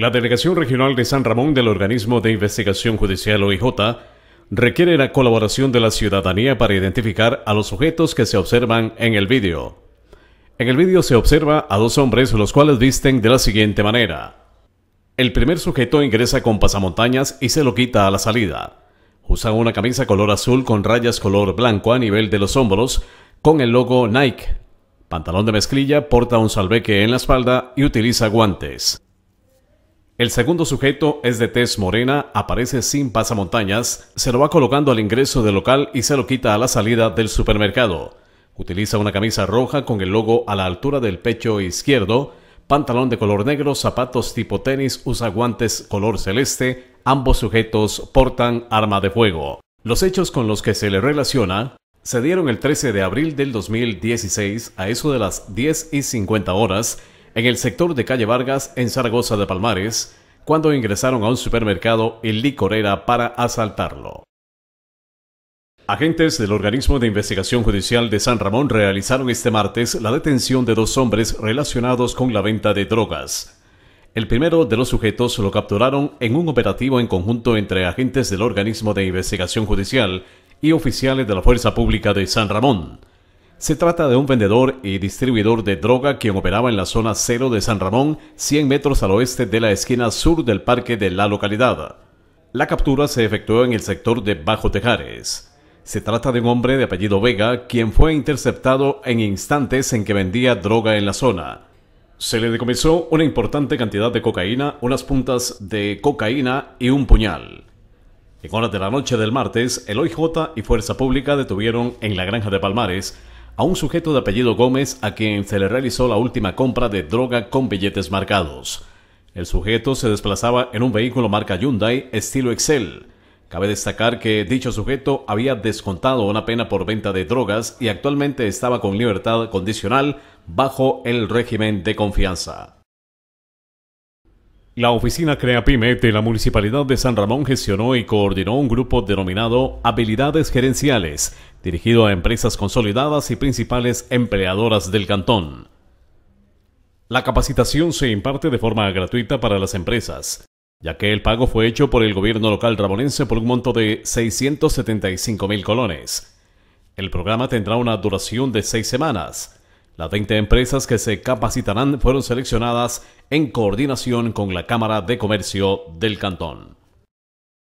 La Delegación Regional de San Ramón del Organismo de Investigación Judicial OIJ requiere la colaboración de la ciudadanía para identificar a los sujetos que se observan en el vídeo. En el vídeo se observa a dos hombres los cuales visten de la siguiente manera. El primer sujeto ingresa con pasamontañas y se lo quita a la salida. Usa una camisa color azul con rayas color blanco a nivel de los hombros con el logo Nike. Pantalón de mezclilla, porta un salveque en la espalda y utiliza guantes. El segundo sujeto es de tez morena, aparece sin pasamontañas, se lo va colocando al ingreso del local y se lo quita a la salida del supermercado. Utiliza una camisa roja con el logo a la altura del pecho izquierdo, pantalón de color negro, zapatos tipo tenis, usa guantes color celeste, ambos sujetos portan arma de fuego. Los hechos con los que se le relaciona se dieron el 13 de abril del 2016 a eso de las 10 y 50 horas en el sector de Calle Vargas, en Zaragoza de Palmares, cuando ingresaron a un supermercado en Licorera para asaltarlo. Agentes del Organismo de Investigación Judicial de San Ramón realizaron este martes la detención de dos hombres relacionados con la venta de drogas. El primero de los sujetos lo capturaron en un operativo en conjunto entre agentes del Organismo de Investigación Judicial y oficiales de la Fuerza Pública de San Ramón. Se trata de un vendedor y distribuidor de droga quien operaba en la zona cero de San Ramón, 100 metros al oeste de la esquina sur del parque de la localidad. La captura se efectuó en el sector de Bajo Tejares. Se trata de un hombre de apellido Vega, quien fue interceptado en instantes en que vendía droga en la zona. Se le decomisó una importante cantidad de cocaína, unas puntas de cocaína y un puñal. En horas de la noche del martes, el OIJ y Fuerza Pública detuvieron en la granja de Palmares a un sujeto de apellido Gómez a quien se le realizó la última compra de droga con billetes marcados. El sujeto se desplazaba en un vehículo marca Hyundai estilo Excel. Cabe destacar que dicho sujeto había descontado una pena por venta de drogas y actualmente estaba con libertad condicional bajo el régimen de confianza. La oficina CreaPyme de la Municipalidad de San Ramón gestionó y coordinó un grupo denominado Habilidades Gerenciales, dirigido a empresas consolidadas y principales empleadoras del cantón. La capacitación se imparte de forma gratuita para las empresas, ya que el pago fue hecho por el gobierno local ramonense por un monto de 675 mil colones. El programa tendrá una duración de seis semanas. Las 20 empresas que se capacitarán fueron seleccionadas en coordinación con la Cámara de Comercio del Cantón.